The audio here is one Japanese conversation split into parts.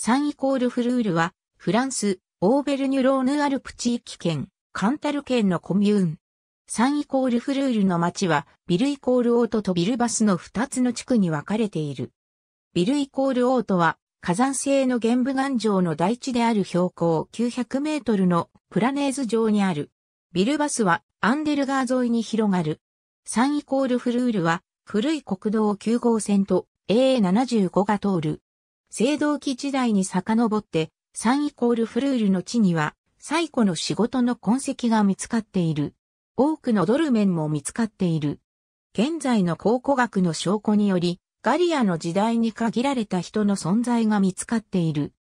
サンイコールフルールは、フランス、オーベルニュローヌアルプ地域圏、カンタル県のコミューン。サンイコールフルールの町は、ビルイコールオートとビルバスの2つの地区に分かれている。ビルイコールオートは、火山性の玄武岩城の台地である標高900メートルのプラネーズ城にある。ビルバスは、アンデルガー沿いに広がる。サンイコールフルールは、古い国道9号線と AA75 が通る。青銅器時代に遡って、サンイコールフルールの地には、最古の仕事の痕跡が見つかっている。多くのドルメンも見つかっている。現在の考古学の証拠により、ガリアの時代に限られた人の存在が見つかっている。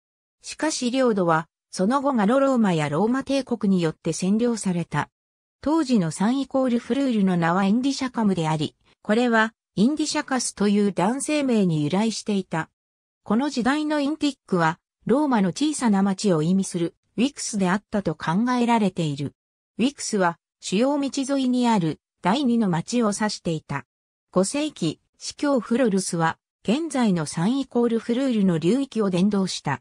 しかし領土は、その後ガロローマやローマ帝国によって占領された。当時のサンイコールフルールの名はインディシャカムであり、これはインディシャカスという男性名に由来していた。この時代のインティックは、ローマの小さな町を意味するウィクスであったと考えられている。ウィクスは主要道沿いにある第二の町を指していた。5世紀、司教フロルスは現在の3イコールフルールの流域を伝道した。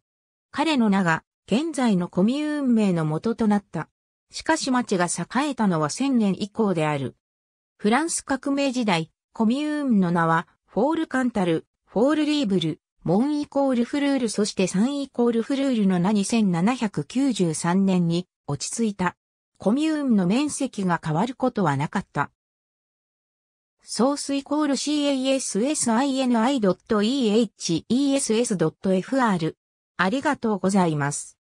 彼の名が現在のコミューン名の元となった。しかし町が栄えたのは1000年以降である。フランス革命時代、コミューンの名はフォールカンタル、フォールリーブル、ンイコールフルールそして3イコールフルールの名2793年に落ち着いた。コミューンの面積が変わることはなかった。ソースイコール cassini.ehess.fr ありがとうございます。